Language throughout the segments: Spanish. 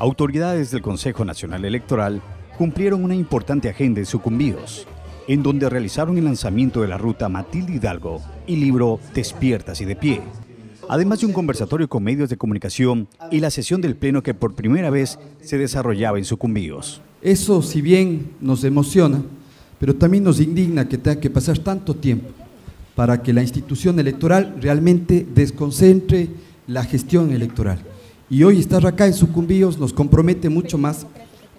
autoridades del Consejo Nacional Electoral cumplieron una importante agenda en sucumbidos, en donde realizaron el lanzamiento de la ruta Matilde Hidalgo y libro Despiertas y de pie, además de un conversatorio con medios de comunicación y la sesión del Pleno que por primera vez se desarrollaba en sucumbíos. Eso si bien nos emociona, pero también nos indigna que tenga que pasar tanto tiempo para que la institución electoral realmente desconcentre la gestión electoral. Y hoy estar acá en Sucumbíos nos compromete mucho más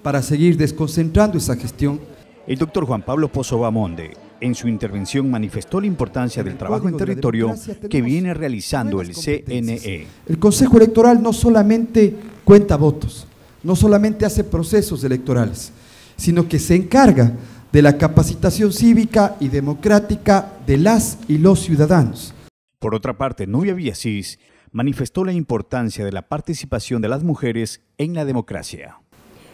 para seguir desconcentrando esa gestión. El doctor Juan Pablo Pozo Bamonde en su intervención manifestó la importancia del trabajo en territorio que viene realizando el CNE. El Consejo Electoral no solamente cuenta votos, no solamente hace procesos electorales, sino que se encarga de la capacitación cívica y democrática de las y los ciudadanos. Por otra parte, Nubia Villasís manifestó la importancia de la participación de las mujeres en la democracia.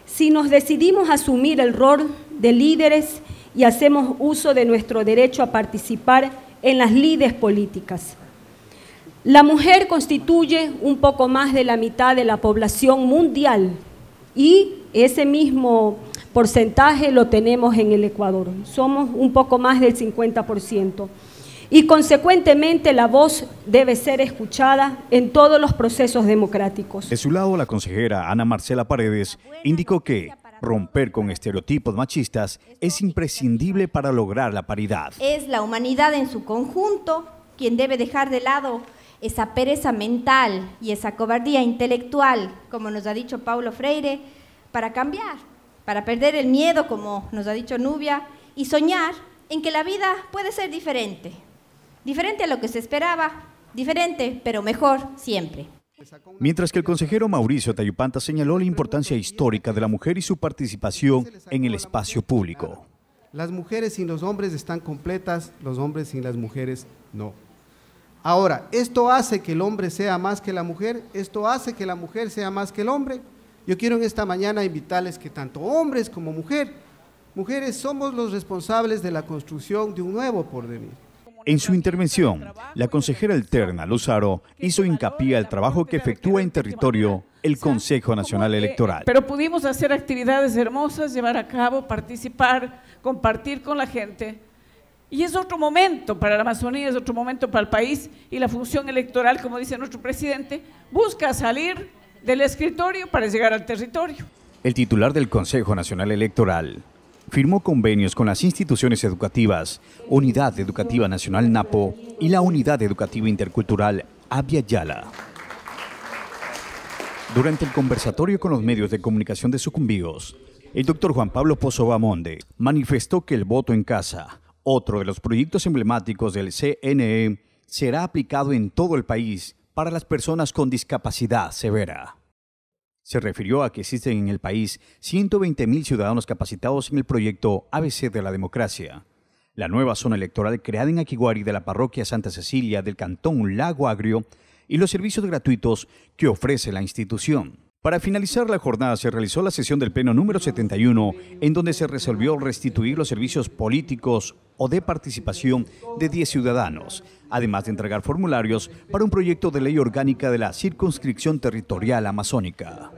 Si nos decidimos asumir el rol de líderes y hacemos uso de nuestro derecho a participar en las lides políticas. La mujer constituye un poco más de la mitad de la población mundial y ese mismo porcentaje lo tenemos en el Ecuador. Somos un poco más del 50% y consecuentemente la voz debe ser escuchada en todos los procesos democráticos. De su lado, la consejera Ana Marcela Paredes indicó que romper con estereotipos machistas es imprescindible para lograr la paridad. Es la humanidad en su conjunto quien debe dejar de lado esa pereza mental y esa cobardía intelectual, como nos ha dicho Paulo Freire, para cambiar, para perder el miedo, como nos ha dicho Nubia, y soñar en que la vida puede ser diferente. Diferente a lo que se esperaba, diferente, pero mejor siempre. Mientras que el consejero Mauricio Tayupanta señaló la importancia histórica de la mujer y su participación en el espacio público. Las mujeres sin los hombres están completas, los hombres sin las mujeres no. Ahora, ¿esto hace que el hombre sea más que la mujer? ¿Esto hace que la mujer sea más que el hombre? Yo quiero en esta mañana invitarles que tanto hombres como mujer, mujeres somos los responsables de la construcción de un nuevo porvenir. En su intervención, la consejera alterna Luzaro hizo hincapié al trabajo que efectúa en territorio el Consejo Nacional Electoral. Pero pudimos hacer actividades hermosas, llevar a cabo, participar, compartir con la gente. Y es otro momento para la Amazonía, es otro momento para el país y la función electoral, como dice nuestro presidente, busca salir del escritorio para llegar al territorio. El titular del Consejo Nacional Electoral firmó convenios con las instituciones educativas, Unidad Educativa Nacional NAPO y la Unidad Educativa Intercultural Abya Yala. Durante el conversatorio con los medios de comunicación de Sucumbíos, el doctor Juan Pablo Pozo Bamonde manifestó que el voto en casa, otro de los proyectos emblemáticos del CNE, será aplicado en todo el país para las personas con discapacidad severa. Se refirió a que existen en el país 120.000 ciudadanos capacitados en el proyecto ABC de la democracia. La nueva zona electoral creada en Aquiguari de la parroquia Santa Cecilia del cantón Lago Agrio y los servicios gratuitos que ofrece la institución. Para finalizar la jornada se realizó la sesión del Pleno número 71, en donde se resolvió restituir los servicios políticos o de participación de 10 ciudadanos, además de entregar formularios para un proyecto de ley orgánica de la circunscripción territorial amazónica.